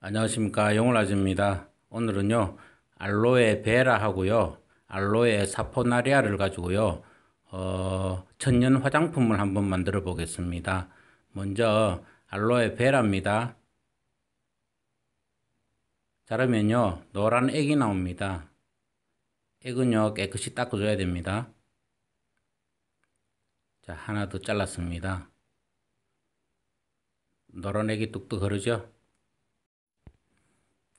안녕하십니까 영월아지입니다 오늘은요 알로에 베라 하고요 알로에 사포나리아를 가지고요 어, 천연 화장품을 한번 만들어 보겠습니다 먼저 알로에 베라입니다 자르면요 노란 액이 나옵니다 액은요 깨끗이 닦아줘야 됩니다 자 하나 더 잘랐습니다 노란 액이 뚝뚝 흐르죠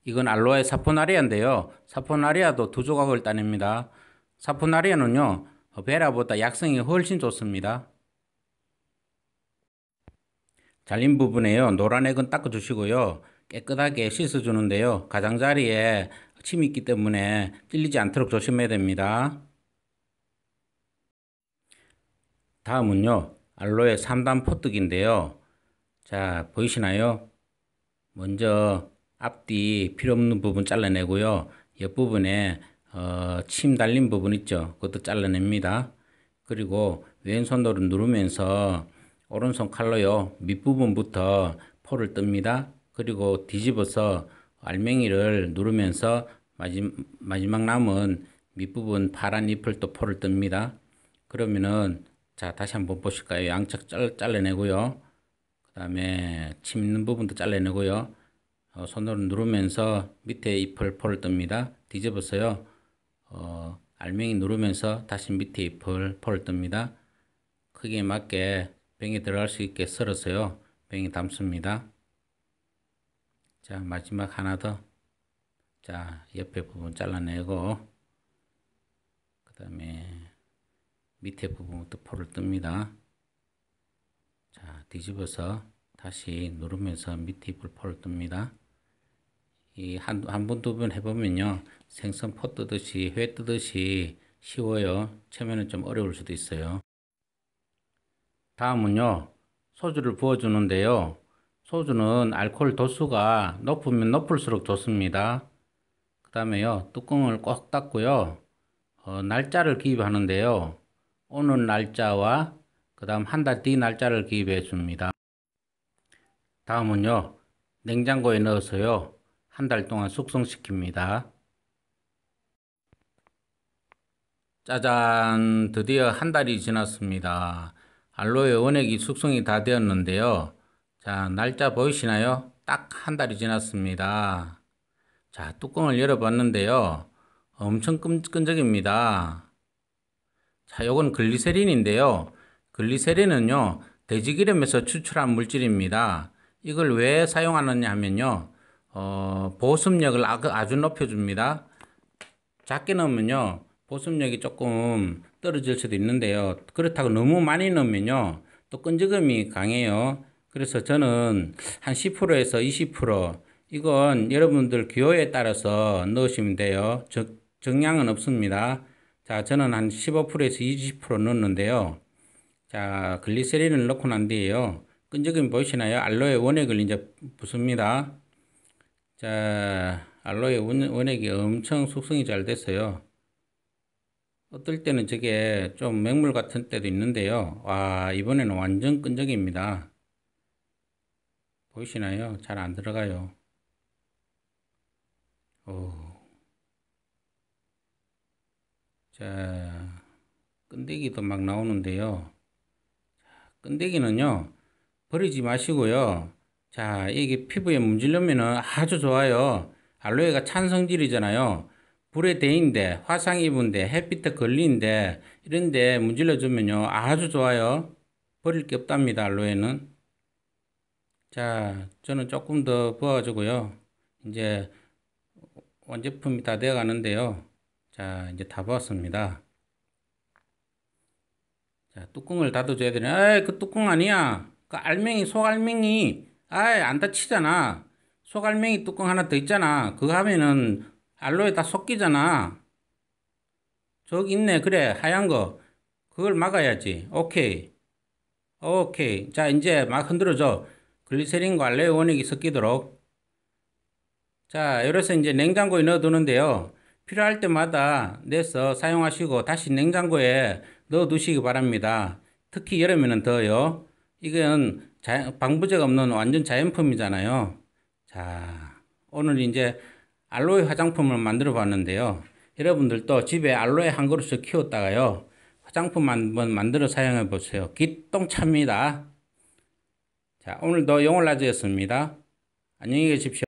이건 알로에 사포나리아인데요. 사포나리아도 두 조각을 따냅니다. 사포나리아는요. 베라보다 약성이 훨씬 좋습니다. 잘린 부분에요. 노란 액은 닦아주시고요. 깨끗하게 씻어주는데요. 가장자리에 침이 있기 때문에 찔리지 않도록 조심해야 됩니다. 다음은요. 알로에 3단 포뜨인데요자 보이시나요? 먼저 앞뒤 필요없는 부분 잘라내고요. 옆부분에 어, 침 달린 부분 있죠. 그것도 잘라냅니다. 그리고 왼손으로 누르면서 오른손 칼로요. 밑부분부터 포를 뜹니다. 그리고 뒤집어서 알맹이를 누르면서 마지막, 남은 밑부분 파란 잎을 또 포를 뜹니다. 그러면은 자 다시 한번 보실까요? 양측 잘라내고요. 그 다음에 침 있는 부분도 잘라내고요. 어, 손으로 누르면서 밑에 잎을 폴을 뜹니다. 뒤집어서요. 어, 알맹이 누르면서 다시 밑에 잎을 폴을 뜹니다. 크기에 맞게 병에 들어갈 수 있게 썰어서요. 병에 담습니다. 자 마지막 하나 더. 자 옆에 부분 잘라내고 그 다음에 밑에 부분부터 폴을 뜹니다. 자 뒤집어서 다시 누르면서 밑이 불포를 뜹니다. 이 한 한번두 번 해보면요 생선 포 뜨듯이 회 뜨듯이 쉬워요. 처음에는 좀 어려울 수도 있어요. 다음은요 소주를 부어주는데요. 소주는 알코올 도수가 높으면 높을수록 좋습니다. 그 다음에요 뚜껑을 꼭 닫고요 어, 날짜를 기입하는데요 오늘 날짜와 그 다음 한 달 뒤 날짜를 기입해 줍니다 다음은요. 냉장고에 넣어서요. 한 달 동안 숙성시킵니다. 짜잔! 드디어 한 달이 지났습니다. 알로에 원액이 숙성이 다 되었는데요. 자, 날짜 보이시나요? 딱 한 달이 지났습니다. 자, 뚜껑을 열어봤는데요. 엄청 끈끈적입니다. 자, 요건 글리세린인데요. 글리세린은요, 돼지기름에서 추출한 물질입니다. 이걸 왜 사용하느냐 하면요. 어, 보습력을 아주 높여줍니다. 작게 넣으면요. 보습력이 조금 떨어질 수도 있는데요. 그렇다고 너무 많이 넣으면요. 또끈적음이 강해요. 그래서 저는 한 10%에서 20% 이건 여러분들 기호에 따라서 넣으시면 돼요. 적, 정량은 없습니다. 자, 저는 한 15%에서 20% 넣었는데요. 자, 글리세린을 넣고 난 뒤에요. 끈적임 보이시나요? 알로에 원액을 이제 붓습니다. 자, 알로에 원액이 엄청 숙성이 잘 됐어요. 어떨 때는 저게 좀 맹물 같은 때도 있는데요. 와, 이번에는 완전 끈적입니다. 보이시나요? 잘 안 들어가요. 오. 자, 끈데기도 막 나오는데요. 끈데기는요, 버리지 마시고요. 자, 이게 피부에 문질르면 아주 좋아요. 알로에가 찬 성질이잖아요. 불에 데인데, 화상 입은데, 햇빛에 걸린데, 이런데 문질러주면요. 아주 좋아요. 버릴 게 없답니다, 알로에는. 자, 저는 조금 더 부어가지고요. 이제 원제품이 다 되어 가는데요. 자, 이제 다 부었습니다. 자, 뚜껑을 닫아줘야 되네. 에이, 그 뚜껑 아니야. 그 알맹이 소갈맹이 아예 안 다치잖아. 소갈맹이 뚜껑 하나 더 있잖아. 그거 하면은 알로에 다 섞이잖아. 저기 있네. 그래. 하얀 거. 그걸 막아야지. 오케이. 오케이. 자, 이제 막 흔들어줘. 글리세린과 알레에 원액이 섞이도록. 자, 이래서 이제 냉장고에 넣어두는데요. 필요할 때마다 내서 사용하시고 다시 냉장고에 넣어두시기 바랍니다. 특히 여름에는 더요. 이건 자연, 방부제가 없는 완전 자연품이잖아요. 자, 오늘 이제 알로에 화장품을 만들어 봤는데요. 여러분들도 집에 알로에 한 그릇을 키웠다가요. 화장품 한번 만들어 사용해 보세요. 기똥차입니다. 자, 오늘도 영월라지였습니다. 안녕히 계십시오.